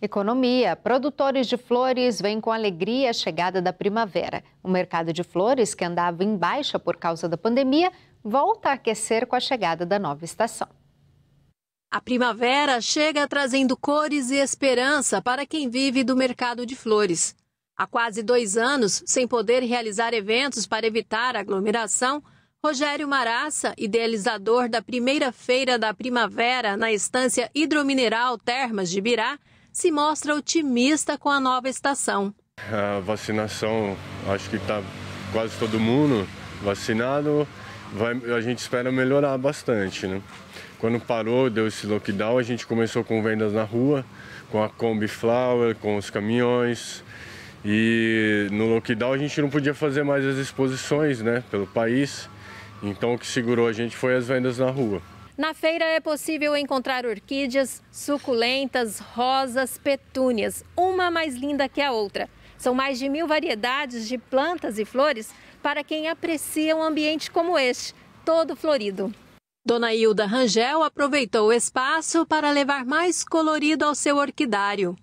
Economia. Produtores de flores vêm com alegria a chegada da primavera. O mercado de flores, que andava em baixa por causa da pandemia, volta a aquecer com a chegada da nova estação. A primavera chega trazendo cores e esperança para quem vive do mercado de flores. Há quase dois anos, sem poder realizar eventos para evitar aglomeração, Rogério Maraça, idealizador da primeira feira da primavera na estância hidromineral Termas de Birá, se mostra otimista com a nova estação. A vacinação, acho que está quase todo mundo vacinado. Vai, a gente espera melhorar bastante, né? Quando parou, deu esse lockdown, a gente começou com vendas na rua, com a Kombi Flower, com os caminhões. E no lockdown a gente não podia fazer mais as exposições, né, pelo país. Então o que segurou a gente foi as vendas na rua. Na feira é possível encontrar orquídeas, suculentas, rosas, petúnias, uma mais linda que a outra. São mais de mil variedades de plantas e flores para quem aprecia um ambiente como este, todo florido. Dona Hilda Rangel aproveitou o espaço para levar mais colorido ao seu orquidário.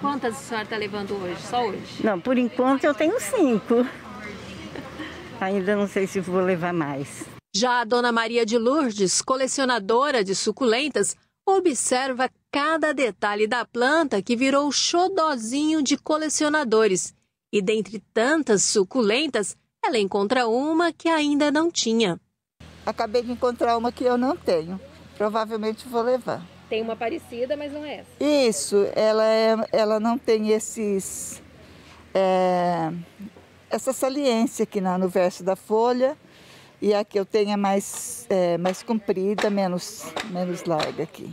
Quantas a senhora está levando hoje, só hoje? Não, por enquanto eu tenho cinco. Ainda não sei se vou levar mais. Já a Dona Maria de Lourdes, colecionadora de suculentas, observa cada detalhe da planta que virou xodozinho de colecionadores. E dentre tantas suculentas, ela encontra uma que ainda não tinha. Acabei de encontrar uma que eu não tenho. Provavelmente vou levar. Tem uma parecida, mas não é essa. Isso, ela, é, ela não tem esses. É, essa saliência aqui na, no verso da folha e a que eu tenha mais, é, mais comprida, menos, menos larga aqui.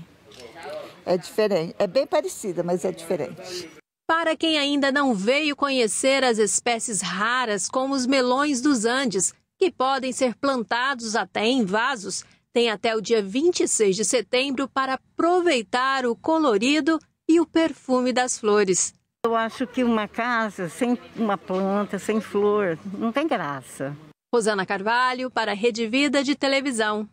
É diferente, é bem parecida, mas é diferente. Para quem ainda não veio conhecer as espécies raras, como os melões dos Andes, que podem ser plantados até em vasos, tem até o dia 26 de setembro para aproveitar o colorido e o perfume das flores. Eu acho que uma casa sem uma planta, sem flor, não tem graça. Rosana Carvalho para a Rede Vida de Televisão.